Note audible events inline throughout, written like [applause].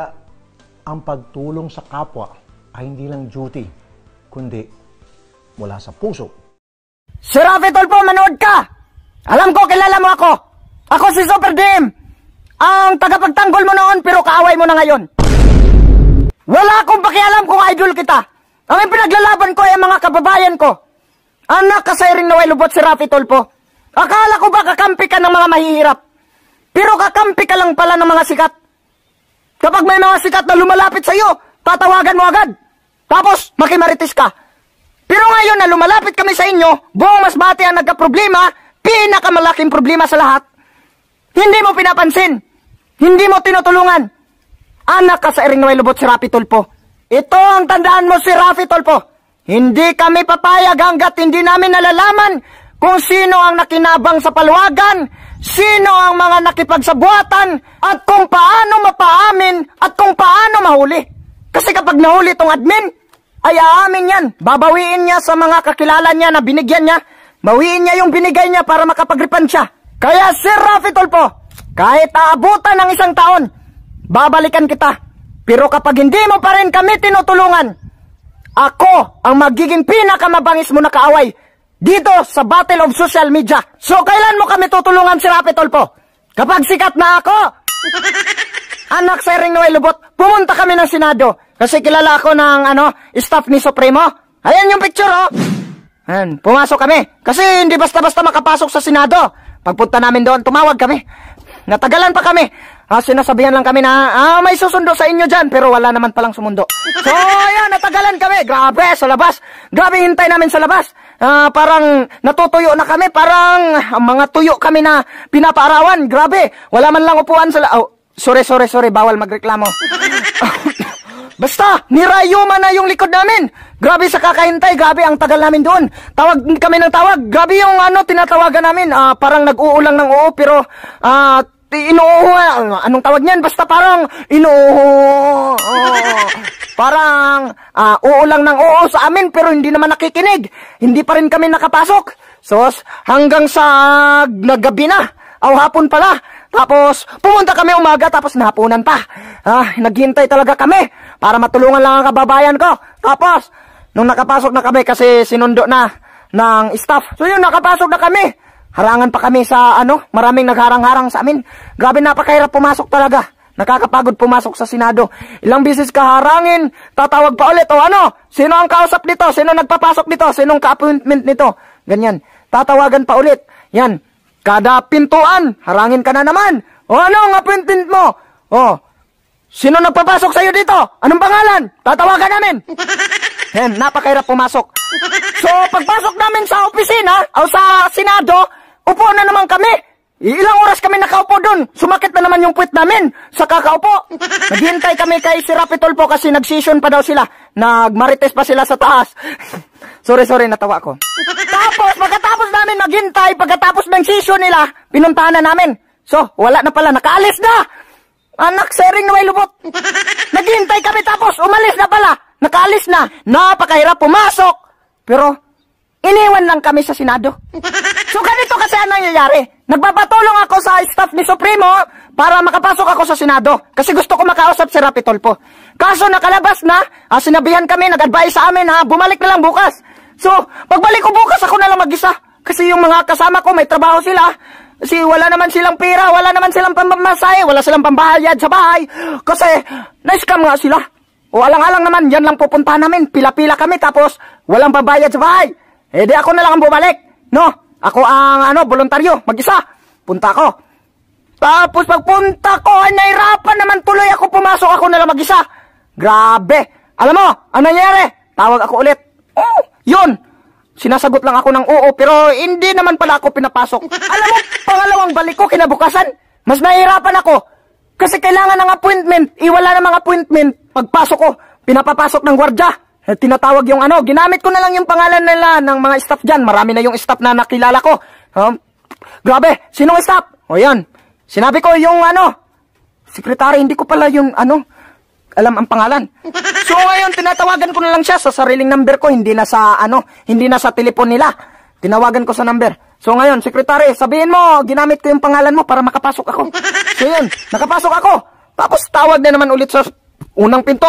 Kaya, ang pagtulong sa kapwa ay hindi lang duty, kundi mula sa puso. Sir Rafi Tolpo, manood ka! Alam ko, kilala mo ako! Ako si Super Dim! Ang tagapagtanggol mo noon pero kaaway mo na ngayon. Wala akong pakialam kung idol kita. Ang pinaglalaban ko ay ang mga kababayan ko. Anak ka sa iring naway lubot si Rafi Tolpo. Akala ko ba kakampi ka ng mga mahihirap? Pero kakampi ka lang pala ng mga sikat. Kapag may mga sikat na lumalapit sa iyo, tatawagan mo agad. Tapos, makimarites ka. Pero ngayon na lumalapit kami sa inyo, buong masbate ang nagka-problema, pinakamalaking problema sa lahat. Hindi mo pinapansin. Hindi mo tinutulungan. Anak ka sa Iringway Lubot si Rafi Tulpo. Ito ang tandaan mo si Rafi Tulpo. Hindi kami papayag hanggat hindi namin nalalaman kung sino ang nakinabang sa paluwagan, sino ang mga nakipagsabuatan, at kung paano mapaamin at kung paano mahuli. Kasi kapag nahuli itong admin, ay aamin yan. Babawiin niya sa mga kakilala niya na binigyan niya. Bawiin niya yung binigay niya para makapagripan siya. Kaya Sir Rafi Tulpo, kahit aabutan ng isang taon, babalikan kita. Pero kapag hindi mo pa rin kami tinutulungan, ako ang magiging pinakamabangis mo na kaaway dito sa Battle of Social Media. So kailan mo kami tutulungan si Rapi po? Kapag sikat na ako! [laughs] Anak sa Ring Noel Lubot, pumunta kami ng Senado kasi kilala ako ng ano, staff ni Supremo. Ayan yung picture oh! Ayan, pumasok kami kasi hindi basta-basta makapasok sa Senado. Pagpunta namin doon, tumawag kami. Natagalan pa kami Ah, sinasabihan lang kami na, ah, may susundo sa inyo dyan, pero wala naman palang sumundo. [laughs] So, ayan, natagalan kami. Grabe, sa labas. Grabe, hintay namin sa labas. Ah, parang natutuyo na kami, parang ah, mga tuyo kami na pinapaarawan. Grabe, wala man lang upuan sa... La oh, sorry, sorry, sorry, bawal magreklamo. [laughs] Basta, nirayuma na yung likod namin. Grabe sa kakahintay, grabe ang tagal namin doon. Tawag kami ng tawag. Grabe yung ano, tinatawagan namin. Uh, parang nag-uulang ng oo, pero uh, inuuho, anong tawag niyan? Basta parang inuho. parang uh, oo lang ng oo sa amin pero hindi naman nakikinig. Hindi pa rin kami nakapasok. So, hanggang sa nagabi na, o hapon pala. Tapos, pumunta kami umaga tapos nahapunan pa. Ah, naghintay talaga kami para matulungan lang ang kababayan ko. Tapos, nung nakapasok na kami kasi sinundo na ng staff. So yun, nakapasok na kami. Harangan pa kami sa ano, maraming nagharang-harang sa amin. Grabe napakahirap pumasok talaga. Nakakapagod pumasok sa Senado. Ilang bisis harangin, tatawag pa ulit. O ano, sino ang kausap nito? Sino nagpapasok nito? Sinong ka-appointment nito? Ganyan. Tatawagan pa ulit. Yan. Kada pintuan, harangin ka na naman. O ano ang appointment mo? O, sino nagpapasok iyo dito? Anong pangalan? Tatawagan namin. Yan, napakahirap pumasok. So, pagpasok namin sa opisina o sa Senado, Upo na naman kami. Ilang oras kami nakaupo doon. Sumakit na naman yung puwit namin sa kakaupo. [laughs] Naghintay kami kay si Rapitol po kasi nagsession pa daw sila. Nagmarites pa sila sa taas. [laughs] sorry, sorry, natawa ko. [laughs] Tapos, pagkatapos namin maghintay, pagkatapos ng session nila, pinuntahan na namin. So, wala na pala, nakaalis na! Anak, sering na may lubot. Naghintay kami tapos, umalis na pala. Nakaalis na. Napakahirap pumasok. Pero, iniwan lang kami sa Senado. So ganito kasi ang nangyayari. Nagpapatulong ako sa staff ni Supremo para makapasok ako sa Senado. Kasi gusto ko makausap si po. Kaso nakalabas na, ah, sinabihan kami, nag-advise sa amin ha, bumalik na lang bukas. So, pagbalik ko bukas, ako na lang mag-isa. Kasi yung mga kasama ko, may trabaho sila. Kasi wala naman silang pera, wala naman silang pamamasahe, wala silang pambayad sa bahay. Kasi, na-scam nga sila. O alang-alang naman, yan lang pupunta namin. Pila-pila kami, tapos walang pambayad sa bahay. Eh di ako na lang ang bumalik. No? Ako ang ano, voluntaryo, mag-isa. Punta ako. Tapos pagpunta ko, ay nahirapan naman tuloy ako pumasok ako na lang mag-isa. Grabe. Alam mo, ang nangyari? Tawag ako ulit. Oh, yun. Sinasagot lang ako ng oo, pero hindi naman pala ako pinapasok. Alam mo, [laughs] pangalawang balik ko kinabukasan, mas nahirapan ako. Kasi kailangan ng appointment. Iwala mga appointment. Pagpasok ko, pinapapasok ng gwardya eh, tinatawag yung ano, ginamit ko na lang yung pangalan nila ng mga staff dyan. Marami na yung staff na nakilala ko. Um, grabe, sinong staff? O yan, sinabi ko yung ano, sekretary, hindi ko pala yung ano, alam ang pangalan. [laughs] So ngayon, tinatawagan ko na lang siya sa sariling number ko, hindi na sa ano, hindi na sa telepon nila. Tinawagan ko sa number. So ngayon, sekretary, sabihin mo, ginamit ko yung pangalan mo para makapasok ako. [laughs] So yan, nakapasok ako. Tapos tawag na naman ulit sa unang pinto.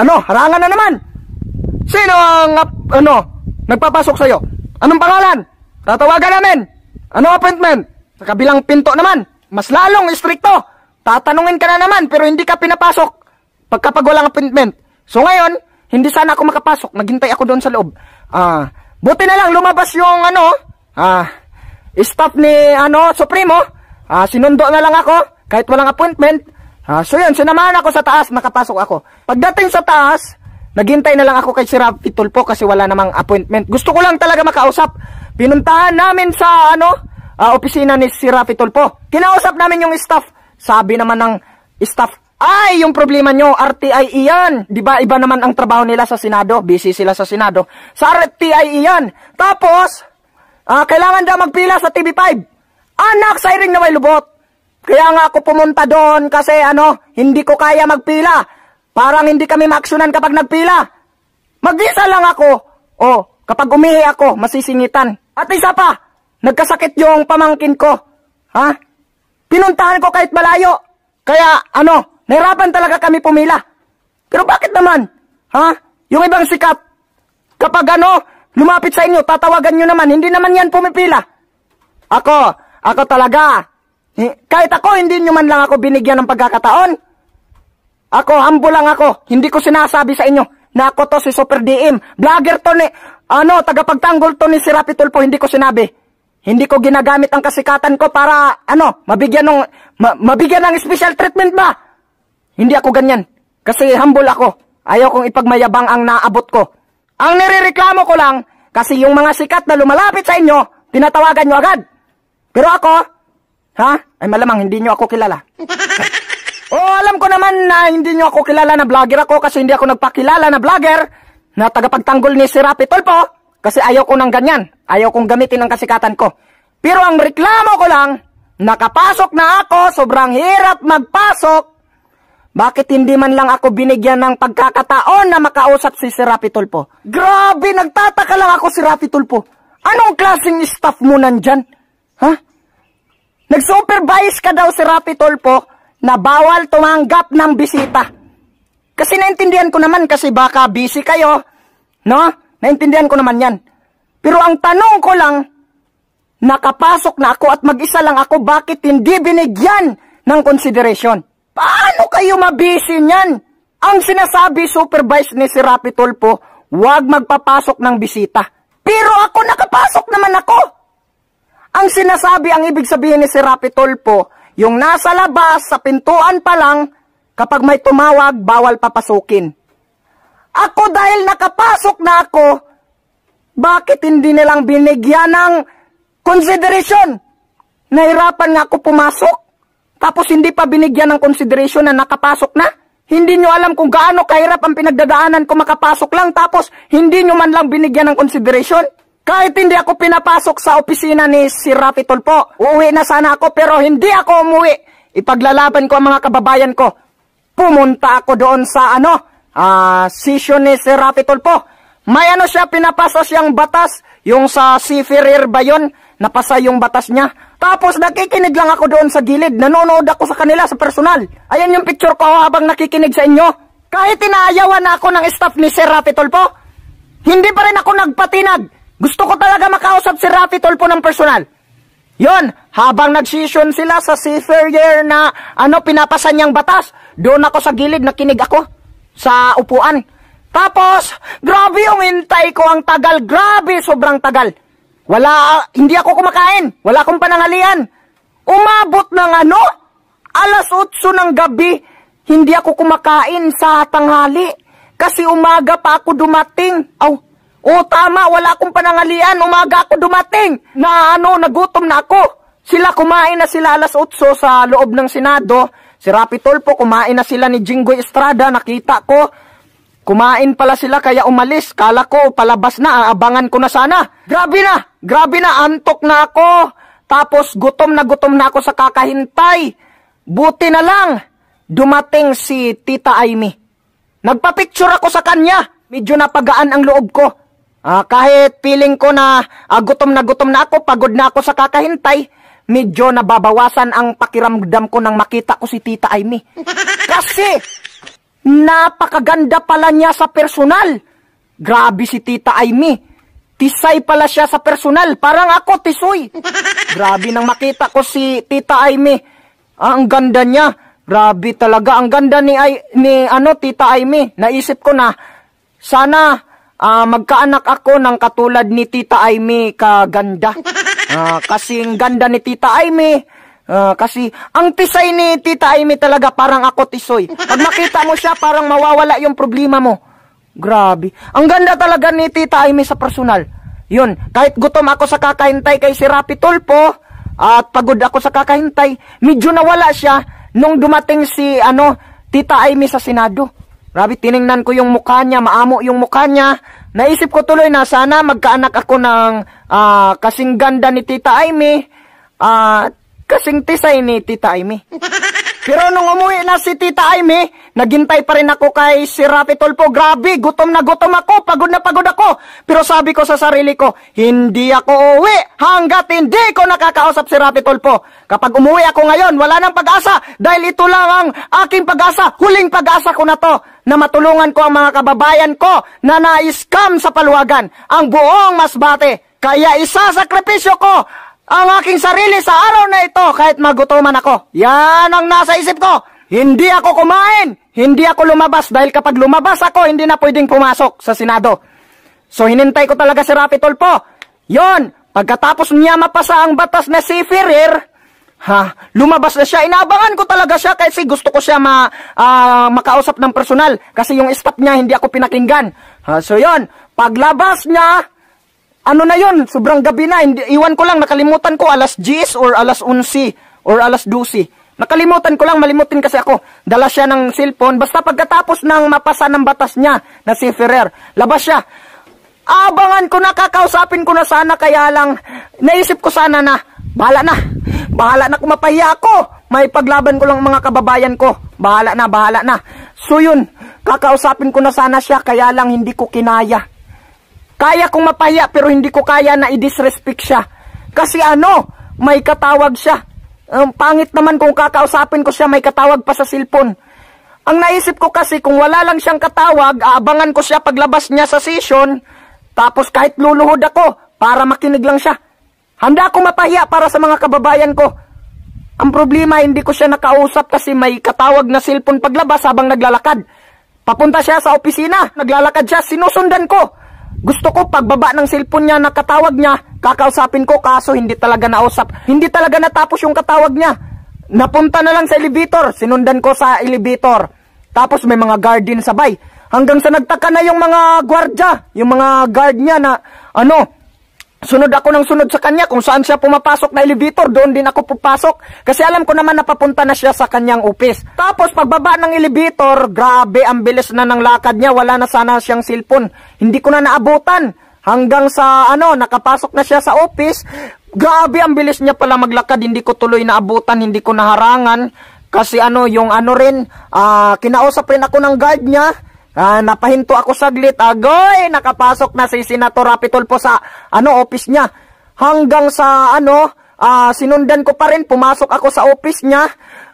Ano, harangan na naman. Sino ang, ano, nagpapasok sa iyo? Anong pangalan? Tatawagan namin. Ano appointment? Sa kabilang pinto naman. Mas lalong istrikto. Tatanungin ka na naman pero hindi ka pinapasok pagkapag walang appointment. So ngayon, hindi sana ako makapasok. Naghintay ako doon sa loob. Ah, buti na lang lumabas yung ano, ah, staff ni ano, Supremo. Ah, sinundo na lang ako kahit walang appointment. Ah, so yun, sinamahan ako sa taas, nakapasok ako. Pagdating sa taas, Naghintay na lang ako kay si Rafi Tulpo kasi wala namang appointment. Gusto ko lang talaga makausap. Pinuntahan namin sa ano, uh, opisina ni si Rafi Tulpo. Kinausap namin yung staff. Sabi naman ng staff, ay, yung problema nyo, RTI iyan. E Di ba iba naman ang trabaho nila sa Senado? Busy sila sa Senado. Sa RTI iyan. E Tapos, uh, kailangan daw magpila sa TV5. Anak, sa siring na may lubot. Kaya nga ako pumunta doon kasi ano, hindi ko kaya magpila. Parang hindi kami maaksyonan kapag nagpila. Mag-isa lang ako. O, kapag umihi ako, masisingitan. At isa pa, nagkasakit yung pamangkin ko. Ha? Pinuntahan ko kahit malayo. Kaya, ano, nahirapan talaga kami pumila. Pero bakit naman? Ha? Yung ibang sikap, kapag ano, lumapit sa inyo, tatawagan nyo naman, hindi naman yan pumipila. Ako, ako talaga, eh, kahit ako, hindi nyo man lang ako binigyan ng pagkakataon. Ako, ambo lang ako. Hindi ko sinasabi sa inyo na ako to si Super DM. Vlogger to ni, ano, tagapagtanggol to ni si Rapitulpo. Hindi ko sinabi. Hindi ko ginagamit ang kasikatan ko para, ano, mabigyan ng, ma, mabigyan ng special treatment ba? Hindi ako ganyan. Kasi humble ako. Ayaw kong ipagmayabang ang naabot ko. Ang nirereklamo ko lang, kasi yung mga sikat na lumalapit sa inyo, tinatawagan nyo agad. Pero ako, ha? Ay malamang hindi nyo ako kilala. [laughs] Oh, alam ko naman na hindi nyo ako kilala na vlogger ako kasi hindi ako nagpakilala na vlogger na tagapagtanggol ni si Rapi Tolpo kasi ayaw ko ng ganyan. Ayaw kong gamitin ang kasikatan ko. Pero ang reklamo ko lang, nakapasok na ako, sobrang hirap magpasok. Bakit hindi man lang ako binigyan ng pagkakataon na makausap si Serapi Tulpo? Grabe, nagtataka lang ako si Rapi Tulpo. Anong klaseng staff mo nandyan? Ha? Nag-supervise ka daw si Rapi Tulpo na bawal tumanggap ng bisita. Kasi naintindihan ko naman kasi baka busy kayo, no? Naintindihan ko naman yan. Pero ang tanong ko lang, nakapasok na ako at mag-isa lang ako, bakit hindi binigyan ng consideration? Paano kayo mabisi niyan? Ang sinasabi supervisor ni si Rapi Tulpo, huwag magpapasok ng bisita. Pero ako nakapasok naman ako. Ang sinasabi, ang ibig sabihin ni si Rapi Tulpo, yung nasa labas, sa pintuan pa lang, kapag may tumawag, bawal papasukin. Ako dahil nakapasok na ako, bakit hindi nilang binigyan ng consideration? Nahirapan nga ako pumasok, tapos hindi pa binigyan ng consideration na nakapasok na? Hindi nyo alam kung gaano kahirap ang pinagdadaanan ko makapasok lang, tapos hindi nyo man lang binigyan ng consideration? Kahit hindi ako pinapasok sa opisina ni si Rafi Tolpo, uuwi na sana ako pero hindi ako umuwi. Ipaglalaban ko ang mga kababayan ko. Pumunta ako doon sa ano, uh, session ni si Rafi Tolpo. May ano siya, pinapasa siyang batas, yung sa Seafarer ba yun? Napasa yung batas niya. Tapos nakikinig lang ako doon sa gilid, nanonood ako sa kanila sa personal. Ayan yung picture ko habang nakikinig sa inyo. Kahit inaayawan ako ng staff ni Sir Rafi Tolpo, hindi pa rin ako nagpatinag. Gusto ko talaga makausap si Rafi Tolpo ng personal. Yon, habang nag-session sila sa seafair year na ano, pinapasa niyang batas, doon ako sa gilid, nakinig ako sa upuan. Tapos, grabe yung hintay ko ang tagal, grabe sobrang tagal. Wala, hindi ako kumakain, wala akong panangalian. Umabot ng ano? Alas 8 ng gabi, hindi ako kumakain sa tanghali. Kasi umaga pa ako dumating. Aw, oh, o oh, tama, wala akong panangalian. Umaga ako dumating. Na ano, nagutom na ako. Sila kumain na sila alas utso sa loob ng Senado. Si Rapi Tolpo, kumain na sila ni Jinggoy Estrada. Nakita ko. Kumain pala sila kaya umalis. Kala ko palabas na, aabangan ko na sana. Grabe na, grabe na, antok na ako. Tapos gutom na gutom na ako sa kakahintay. Buti na lang, dumating si Tita Amy. Nagpa-picture ako sa kanya. Medyo napagaan ang loob ko. Ah, kahit feeling ko na ah, gutom na gutom na ako, pagod na ako sa kakahintay, medyo nababawasan ang pakiramdam ko nang makita ko si Tita Amy. [laughs] Kasi, napakaganda pala niya sa personal. Grabe si Tita Amy. Tisay pala siya sa personal. Parang ako, tisoy. [laughs] Grabe nang makita ko si Tita Amy. Ah, ang ganda niya. Grabe talaga. Ang ganda ni, ni ano, Tita Amy. Naisip ko na, sana Uh, magkaanak ako ng katulad ni Tita Aimee kaganda. Uh, [laughs] kasing ganda ni Tita Aimee. Uh, kasi ang tisay ni Tita Amy talaga parang ako tisoy. Pag makita mo siya, parang mawawala yung problema mo. Grabe. Ang ganda talaga ni Tita Amy sa personal. Yun, kahit gutom ako sa kakahintay kay si Rapi Tulpo, at pagod ako sa kakahintay, medyo nawala siya nung dumating si ano, Tita Amy sa Senado. Grabe, tiningnan ko yung mukha niya, maamo yung mukha niya. Naisip ko tuloy na sana magkaanak ako ng uh, ah, kasing ganda ni Tita Aimee, uh, kasing tisay ni Tita Amy. Ah, [laughs] Pero nung umuwi na si Tita Amy, naghintay pa rin ako kay si Rapi Tolpo. Grabe, gutom na gutom ako, pagod na pagod ako. Pero sabi ko sa sarili ko, hindi ako uwi hanggat hindi ko nakakausap si Rapi Tolpo. Kapag umuwi ako ngayon, wala nang pag-asa dahil ito lang ang aking pag-asa, huling pag-asa ko na to na matulungan ko ang mga kababayan ko na na-scam sa paluwagan, ang buong masbate. Kaya isasakripisyo ko ang aking sarili sa araw na ito kahit magutuman ako. Yan ang nasa isip ko. Hindi ako kumain. Hindi ako lumabas dahil kapag lumabas ako, hindi na pwedeng pumasok sa Senado. So hinintay ko talaga si Rapi po. Yon, pagkatapos niya mapasa ang batas na si Ferrer, Ha? Lumabas na siya. Inaabangan ko talaga siya kasi gusto ko siya ma, uh, makausap ng personal. Kasi yung staff niya hindi ako pinakinggan. Ha? So yon paglabas niya, ano na yon sobrang gabi na. Hindi, iwan ko lang, nakalimutan ko alas 10 or alas 11 or alas 12. Nakalimutan ko lang, malimutin kasi ako. Dala siya ng cellphone. Basta pagkatapos ng mapasa ng batas niya na si Ferrer, labas siya. Abangan ko na, kakausapin ko na sana kaya lang, naisip ko sana na, Bahala na. Bahala na kumapahiya ako. May paglaban ko lang mga kababayan ko. Bahala na, bahala na. So yun, kakausapin ko na sana siya kaya lang hindi ko kinaya. Kaya kong mapahiya pero hindi ko kaya na i-disrespect siya. Kasi ano, may katawag siya. Um, pangit naman kung kakausapin ko siya may katawag pa sa cellphone. Ang naisip ko kasi kung wala lang siyang katawag, aabangan ko siya paglabas niya sa session, tapos kahit luluhod ako para makinig lang siya. Handa ako mapahiya para sa mga kababayan ko. Ang problema, hindi ko siya nakausap kasi may katawag na cellphone paglabas habang naglalakad. Papunta siya sa opisina, naglalakad siya, sinusundan ko. Gusto ko pagbaba ng cellphone niya, nakatawag niya, kakausapin ko kaso hindi talaga nausap. Hindi talaga natapos yung katawag niya. Napunta na lang sa elevator, sinundan ko sa elevator. Tapos may mga guard din sabay. Hanggang sa nagtaka na yung mga gwardya, yung mga guard niya na ano, Sunod ako ng sunod sa kanya. Kung saan siya pumapasok na elevator, doon din ako pupasok. Kasi alam ko naman napapunta na siya sa kanyang upis. Tapos pagbaba ng elevator, grabe ang bilis na ng lakad niya. Wala na sana siyang cellphone. Hindi ko na naabutan. Hanggang sa ano, nakapasok na siya sa office. Grabe ang bilis niya pala maglakad. Hindi ko tuloy naabutan, hindi ko naharangan. Kasi ano, yung ano rin, uh, kinausap rin ako ng guard niya. Ah, napahinto ako saglit. Agoy, nakapasok na si Senator Rapitol po sa ano office niya. Hanggang sa ano, ah, sinundan ko pa rin, pumasok ako sa office niya.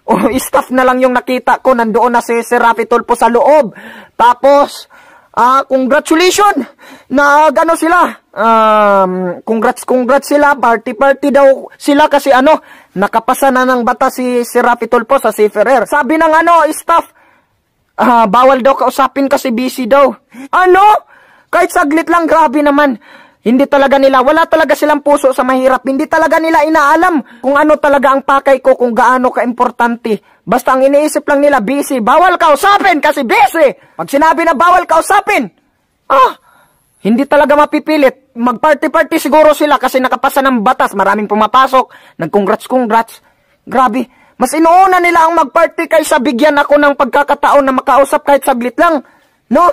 [laughs] oh, staff na lang yung nakita ko, nandoon na si Sir Rapitol po sa loob. Tapos, ah, congratulations! Na gano sila. Um, congrats, congrats sila. Party, party daw sila kasi ano, nakapasa na ng bata si Sir Rapitol po sa Seferer. Sabi ng ano, staff, Uh, bawal daw kausapin kasi busy daw. Ano? Kahit saglit lang, grabe naman. Hindi talaga nila, wala talaga silang puso sa mahirap. Hindi talaga nila inaalam kung ano talaga ang pakay ko, kung gaano ka-importante. Basta ang iniisip lang nila, busy. Bawal kausapin kasi busy. Pag sinabi na bawal kausapin, ah, hindi talaga mapipilit. magparty party siguro sila kasi nakapasa ng batas. Maraming pumapasok. Nag-congrats-congrats. Grabe. Mas inuuna nila ang magparty kaysa bigyan ako ng pagkakataon na makausap kahit saglit lang. No?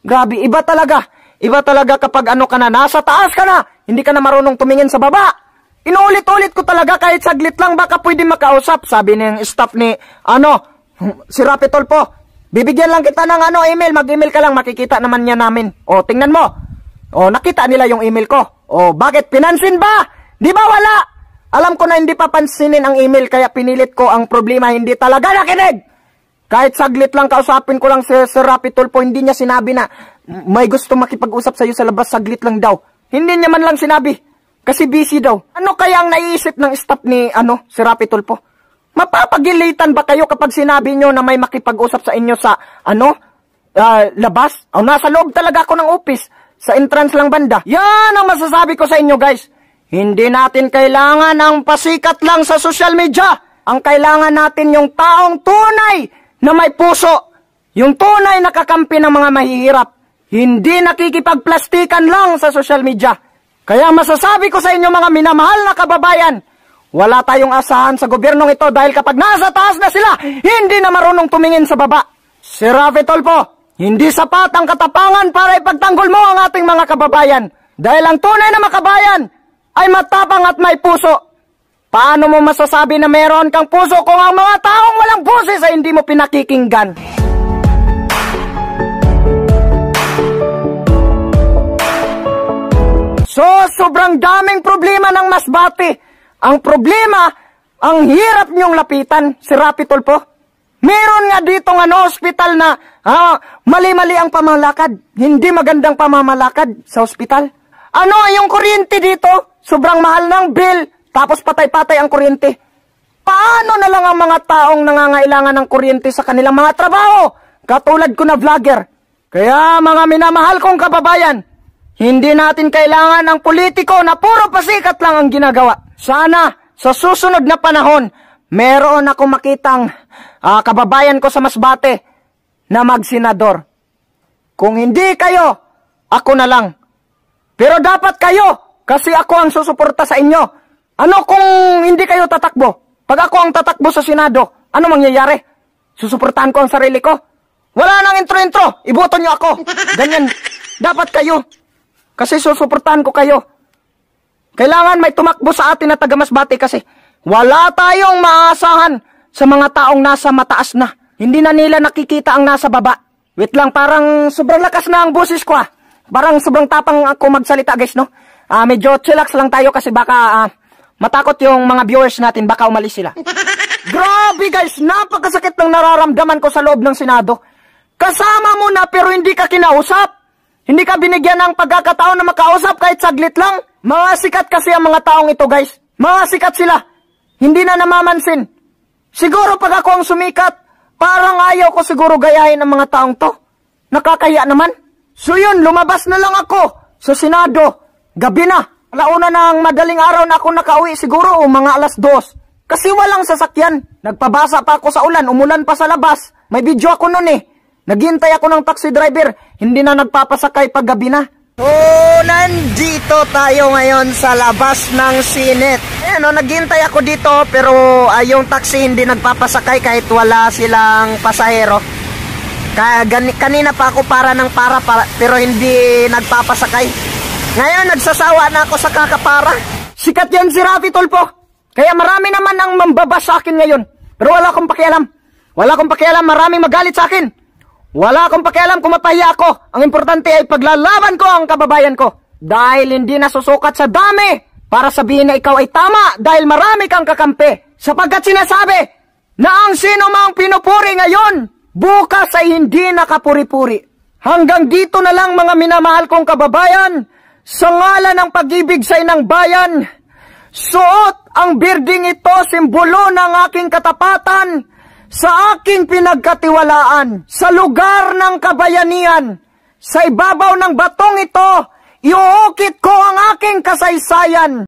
Grabe, iba talaga. Iba talaga kapag ano ka na, nasa taas ka na. Hindi ka na marunong tumingin sa baba. Inuulit-ulit ko talaga kahit saglit lang baka pwede makausap. Sabi ng staff ni, ano, si po. Bibigyan lang kita ng ano, email. Mag-email ka lang, makikita naman niya namin. O, tingnan mo. O, nakita nila yung email ko. O, bakit? Pinansin ba? Di ba wala? Alam ko na hindi papansinin ang email kaya pinilit ko ang problema hindi talaga nakinig. Kahit saglit lang kausapin ko lang si Sir Rapi Tulpo, hindi niya sinabi na may gusto makipag-usap sa iyo sa labas, saglit lang daw. Hindi niya man lang sinabi. Kasi busy daw. Ano kaya ang naiisip ng staff ni ano, si Rapi Tulpo? Mapapagilitan ba kayo kapag sinabi niyo na may makipag-usap sa inyo sa ano, uh, labas? O oh, nasa loob talaga ako ng office. Sa entrance lang banda. Yan ang masasabi ko sa inyo guys. Hindi natin kailangan ang pasikat lang sa social media. Ang kailangan natin yung taong tunay na may puso. Yung tunay na kakampi ng mga mahihirap. Hindi nakikipagplastikan lang sa social media. Kaya masasabi ko sa inyo mga minamahal na kababayan, wala tayong asahan sa gobyernong ito dahil kapag nasa taas na sila, hindi na marunong tumingin sa baba. Si Rafi Tolpo, hindi sapat ang katapangan para ipagtanggol mo ang ating mga kababayan. Dahil ang tunay na makabayan, ay matapang at may puso. Paano mo masasabi na meron kang puso kung ang mga taong walang boses ay hindi mo pinakikinggan? So, sobrang daming problema ng masbati. Ang problema, ang hirap niyong lapitan, si Rapitol po. Meron nga ditong ano, hospital na ah, mali-mali ang pamamalakad. Hindi magandang pamamalakad sa hospital. Ano, yung kuryente dito, sobrang mahal ng bill, tapos patay-patay ang kuryente. Paano na lang ang mga taong nangangailangan ng kuryente sa kanilang mga trabaho? Katulad ko na vlogger. Kaya mga minamahal kong kababayan, hindi natin kailangan ng politiko na puro pasikat lang ang ginagawa. Sana sa susunod na panahon, meron ako makitang uh, kababayan ko sa Masbate na magsenador. Kung hindi kayo, ako na lang. Pero dapat kayo, kasi ako ang susuporta sa inyo. Ano kung hindi kayo tatakbo? Pag ako ang tatakbo sa Senado, ano mangyayari? Susuportahan ko ang sarili ko? Wala nang intro-intro! Iboto nyo ako! Ganyan, [laughs] dapat kayo. Kasi susuportahan ko kayo. Kailangan may tumakbo sa atin na tagamasbate kasi wala tayong maasahan sa mga taong nasa mataas na. Hindi na nila nakikita ang nasa baba. Wait lang, parang sobrang lakas na ang boses ko ah. Parang sobrang tapang ako magsalita guys, no? Uh, medyo chillax lang tayo kasi baka uh, matakot yung mga viewers natin, baka umalis sila. [laughs] Grabe guys, napakasakit ng nararamdaman ko sa loob ng Senado. Kasama mo na pero hindi ka kinausap. Hindi ka binigyan ng pagkakataon na makausap kahit saglit lang. Mga sikat kasi ang mga taong ito guys. Mga sikat sila. Hindi na namamansin. Siguro pag ako ang sumikat, parang ayaw ko siguro gayahin ang mga taong to. Nakakaya naman. So yun, lumabas na lang ako sa Senado. Gabi na. Alauna ng madaling araw na ako nakauwi siguro o mga alas dos. Kasi walang sasakyan. Nagpabasa pa ako sa ulan, umulan pa sa labas. May video ako noon eh. Naghintay ako ng taxi driver, hindi na nagpapasakay pag gabi na. So, nandito tayo ngayon sa labas ng Senate. Ayan o, oh, naghintay ako dito pero uh, yung taxi hindi nagpapasakay kahit wala silang pasahero. Kaya kanina pa ako para ng para, para pero hindi nagpapasakay. Ngayon, nagsasawa na ako sa kakapara. Sikat yan si Raffy Tulpo. Kaya marami naman ang mambaba sa akin ngayon. Pero wala akong pakialam. Wala akong pakialam, maraming magalit sa akin. Wala akong pakialam kung mapahiya ako. Ang importante ay paglalaban ko ang kababayan ko. Dahil hindi nasusukat sa dami para sabihin na ikaw ay tama dahil marami kang kakampi. Sapagkat sinasabi na ang sino mang pinupuri ngayon bukas ay hindi nakapuri-puri. Hanggang dito na lang mga minamahal kong kababayan, sa ngalan ng pag-ibig sa inang bayan, suot ang birding ito, simbolo ng aking katapatan, sa aking pinagkatiwalaan, sa lugar ng kabayanian, sa ibabaw ng batong ito, iuukit ko ang aking kasaysayan.